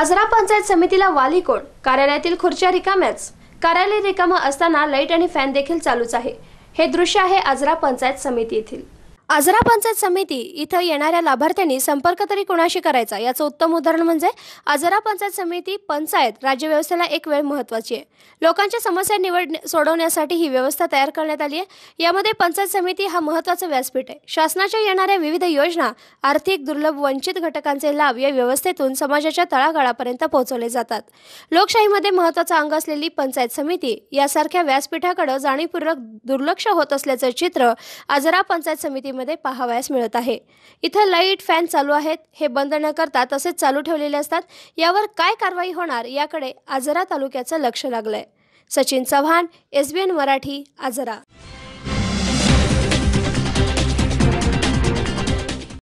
आजरा पंचायत समितीला वाली कोण कार्यालयातील खुर्च्या रिकाम्याच कार्यालय रिकामा असताना लाईट आणि फॅन देखील चालूच आहे हे दृश्य आहे आजरा पंचायत समिती येथील आजरा पंचायत समिती इथं येणाऱ्या लाभार्थ्यांनी संपर्क तरी कोणाशी करायचा याचं उत्तम उदाहरण म्हणजे आजरा पंचायत समिती पंचायत राज्य व्यवस्थेला एक वेळ महत्त्वाची आहे लोकांच्या समस्या निवड सोडवण्यासाठी ही व्यवस्था तयार करण्यात आली आहे यामध्ये पंचायत समिती हा महत्त्वाचा व्यासपीठ आहे शासनाच्या येणाऱ्या विविध योजना आर्थिक दुर्लभ वंचित घटकांचे लाभ या व्यवस्थेतून समाजाच्या तळागाळापर्यंत पोहोचवले जातात लोकशाहीमध्ये महत्त्वाचा अंग असलेली पंचायत समिती यासारख्या व्यासपीठाकडे जाणीवपूर्वक दुर्लक्ष होत असल्याचं चित्र आजरा पंचायत समिती मध्ये पाहावयास मिळत आहे इथं लाईट फॅन चालू आहेत हे बंद न करता तसेच चालू ठेवलेले असतात यावर काय कारवाई होणार याकडे आजरा तालुक्याचं लक्ष लागलंय सचिन चव्हाण एसबीएन मराठी आजरा